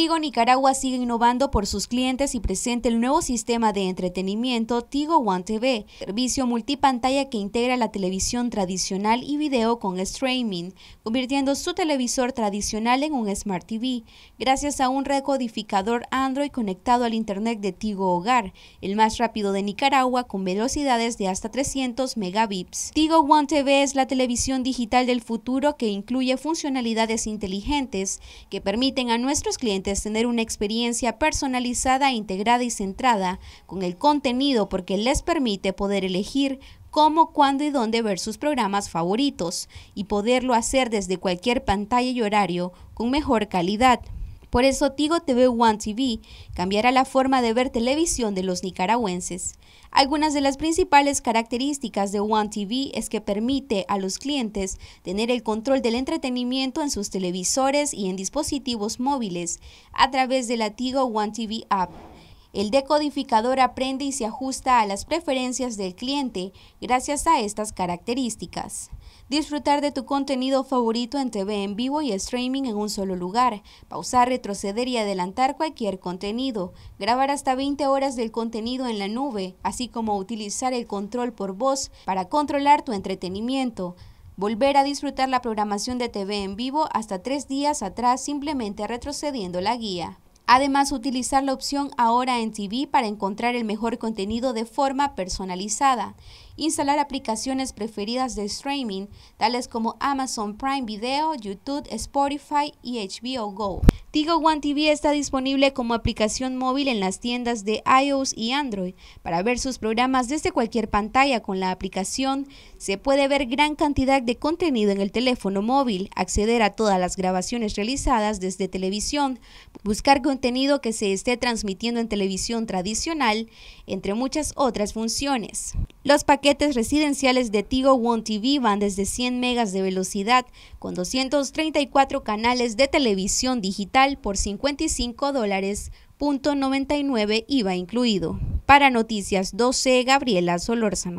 Tigo Nicaragua sigue innovando por sus clientes y presenta el nuevo sistema de entretenimiento Tigo One TV, servicio multipantalla que integra la televisión tradicional y video con streaming, convirtiendo su televisor tradicional en un Smart TV, gracias a un recodificador Android conectado al Internet de Tigo Hogar, el más rápido de Nicaragua con velocidades de hasta 300 megabits. Tigo One TV es la televisión digital del futuro que incluye funcionalidades inteligentes que permiten a nuestros clientes tener una experiencia personalizada, integrada y centrada con el contenido porque les permite poder elegir cómo, cuándo y dónde ver sus programas favoritos y poderlo hacer desde cualquier pantalla y horario con mejor calidad. Por eso Tigo TV One TV cambiará la forma de ver televisión de los nicaragüenses. Algunas de las principales características de One TV es que permite a los clientes tener el control del entretenimiento en sus televisores y en dispositivos móviles a través de la Tigo One TV app. El decodificador aprende y se ajusta a las preferencias del cliente gracias a estas características. Disfrutar de tu contenido favorito en TV en vivo y streaming en un solo lugar. Pausar, retroceder y adelantar cualquier contenido. Grabar hasta 20 horas del contenido en la nube, así como utilizar el control por voz para controlar tu entretenimiento. Volver a disfrutar la programación de TV en vivo hasta tres días atrás simplemente retrocediendo la guía. Además, utilizar la opción Ahora en TV para encontrar el mejor contenido de forma personalizada instalar aplicaciones preferidas de streaming, tales como Amazon Prime Video, YouTube, Spotify y HBO Go. Tigo One TV está disponible como aplicación móvil en las tiendas de iOS y Android. Para ver sus programas desde cualquier pantalla con la aplicación, se puede ver gran cantidad de contenido en el teléfono móvil, acceder a todas las grabaciones realizadas desde televisión, buscar contenido que se esté transmitiendo en televisión tradicional, entre muchas otras funciones. Los paquetes paquetes residenciales de Tigo One TV van desde 100 megas de velocidad con 234 canales de televisión digital por 55 dólares, 99 IVA incluido. Para Noticias 12, Gabriela Solórzano.